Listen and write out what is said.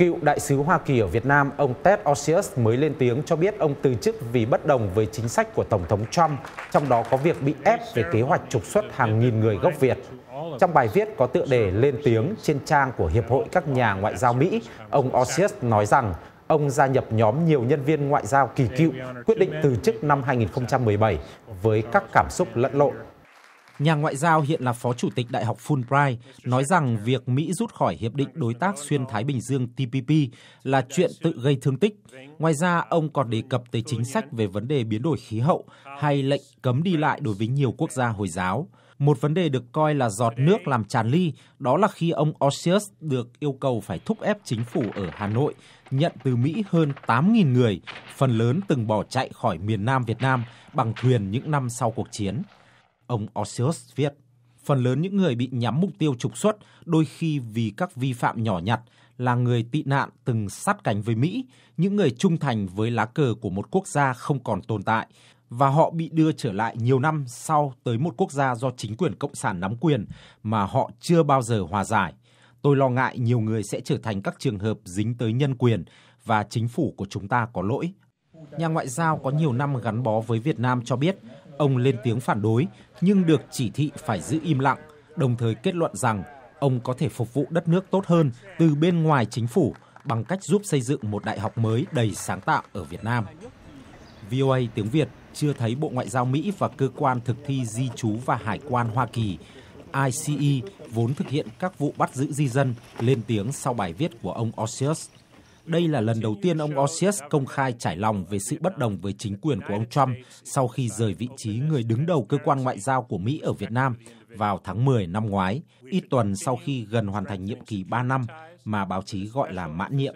Cựu đại sứ Hoa Kỳ ở Việt Nam, ông Ted Osius mới lên tiếng cho biết ông từ chức vì bất đồng với chính sách của Tổng thống Trump, trong đó có việc bị ép về kế hoạch trục xuất hàng nghìn người gốc Việt. Trong bài viết có tựa đề lên tiếng trên trang của Hiệp hội các nhà ngoại giao Mỹ, ông Osius nói rằng ông gia nhập nhóm nhiều nhân viên ngoại giao kỳ cựu, quyết định từ chức năm 2017 với các cảm xúc lẫn lộn. Nhà ngoại giao hiện là phó chủ tịch Đại học Fulbright nói rằng việc Mỹ rút khỏi hiệp định đối tác xuyên Thái Bình Dương TPP là chuyện tự gây thương tích. Ngoài ra, ông còn đề cập tới chính sách về vấn đề biến đổi khí hậu hay lệnh cấm đi lại đối với nhiều quốc gia Hồi giáo. Một vấn đề được coi là giọt nước làm tràn ly, đó là khi ông Osius được yêu cầu phải thúc ép chính phủ ở Hà Nội nhận từ Mỹ hơn 8.000 người, phần lớn từng bỏ chạy khỏi miền Nam Việt Nam bằng thuyền những năm sau cuộc chiến ông Osius viết. Phần lớn những người bị nhắm mục tiêu trục xuất đôi khi vì các vi phạm nhỏ nhặt là người tị nạn từng sát cánh với Mỹ, những người trung thành với lá cờ của một quốc gia không còn tồn tại và họ bị đưa trở lại nhiều năm sau tới một quốc gia do chính quyền cộng sản nắm quyền mà họ chưa bao giờ hòa giải. Tôi lo ngại nhiều người sẽ trở thành các trường hợp dính tới nhân quyền và chính phủ của chúng ta có lỗi, Nhà ngoại giao có nhiều năm gắn bó với Việt Nam cho biết ông lên tiếng phản đối nhưng được chỉ thị phải giữ im lặng, đồng thời kết luận rằng ông có thể phục vụ đất nước tốt hơn từ bên ngoài chính phủ bằng cách giúp xây dựng một đại học mới đầy sáng tạo ở Việt Nam. VOA tiếng Việt chưa thấy Bộ Ngoại giao Mỹ và cơ quan thực thi di trú và hải quan Hoa Kỳ ICE vốn thực hiện các vụ bắt giữ di dân lên tiếng sau bài viết của ông Osius đây là lần đầu tiên ông Osius công khai trải lòng về sự bất đồng với chính quyền của ông Trump sau khi rời vị trí người đứng đầu cơ quan ngoại giao của Mỹ ở Việt Nam vào tháng 10 năm ngoái, ít tuần sau khi gần hoàn thành nhiệm kỳ 3 năm mà báo chí gọi là mãn nhiệm.